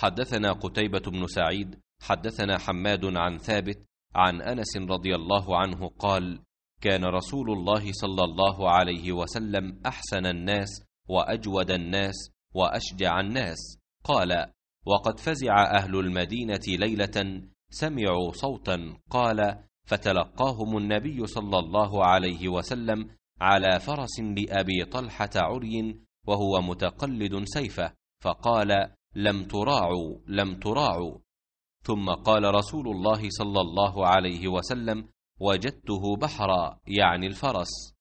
حدثنا قتيبة بن سعيد حدثنا حماد عن ثابت عن أنس رضي الله عنه قال كان رسول الله صلى الله عليه وسلم أحسن الناس وأجود الناس وأشجع الناس قال وقد فزع أهل المدينة ليلة سمعوا صوتا قال فتلقاهم النبي صلى الله عليه وسلم على فرس لأبي طلحة عري وهو متقلد سيفه فقال لم تراعوا لم تراعوا ثم قال رسول الله صلى الله عليه وسلم وجدته بحرا يعني الفرس